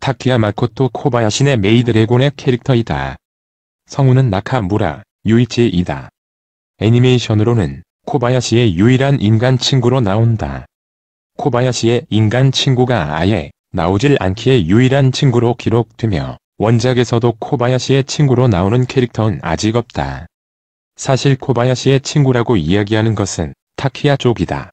타키야 마코토 코바야시네 메이드래곤의 캐릭터이다. 성우는 나카무라, 유이치이다. 애니메이션으로는 코바야시의 유일한 인간 친구로 나온다. 코바야시의 인간 친구가 아예 나오질 않기에 유일한 친구로 기록되며 원작에서도 코바야시의 친구로 나오는 캐릭터는 아직 없다. 사실 코바야시의 친구라고 이야기하는 것은 타키야 쪽이다.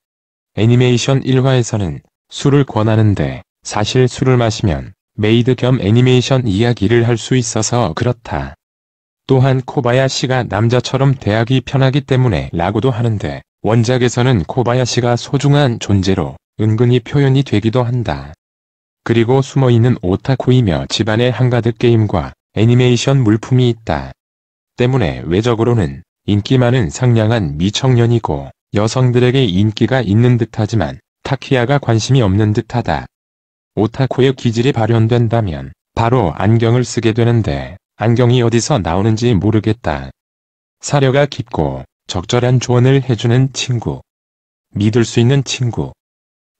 애니메이션 1화에서는 술을 권하는데 사실 술을 마시면 메이드 겸 애니메이션 이야기를 할 수 있어서 그렇다. 또한 코바야시가 남자처럼 대하기 편하기 때문에 라고도 하는데 원작에서는 코바야시가 소중한 존재로 은근히 표현이 되기도 한다. 그리고 숨어있는 오타쿠이며 집안에 한가득 게임과 애니메이션 물품이 있다. 때문에 외적으로는 인기 많은 상냥한 미청년이고 여성들에게 인기가 있는 듯하지만 타키야가 관심이 없는 듯하다. 오타쿠의 기질이 발현된다면 바로 안경을 쓰게 되는데 안경이 어디서 나오는지 모르겠다. 사려가 깊고 적절한 조언을 해주는 친구. 믿을 수 있는 친구.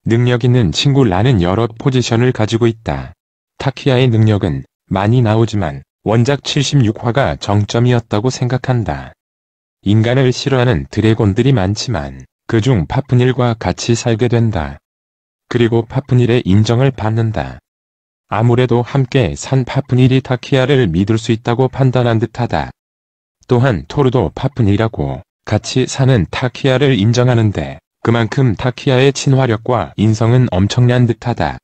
능력 있는 친구라는 여러 포지션을 가지고 있다. 타키아의 능력은 많이 나오지만 원작 76화가 정점이었다고 생각한다. 인간을 싫어하는 드래곤들이 많지만 그중 파푼일과 같이 살게 된다. 그리고 파프닐의 인정을 받는다. 아무래도 함께 산 파프닐이 타키아를 믿을 수 있다고 판단한 듯하다. 또한 토르도 파프닐이고 같이 사는 타키아를 인정하는데 그만큼 타키아의 친화력과 인성은 엄청난 듯하다.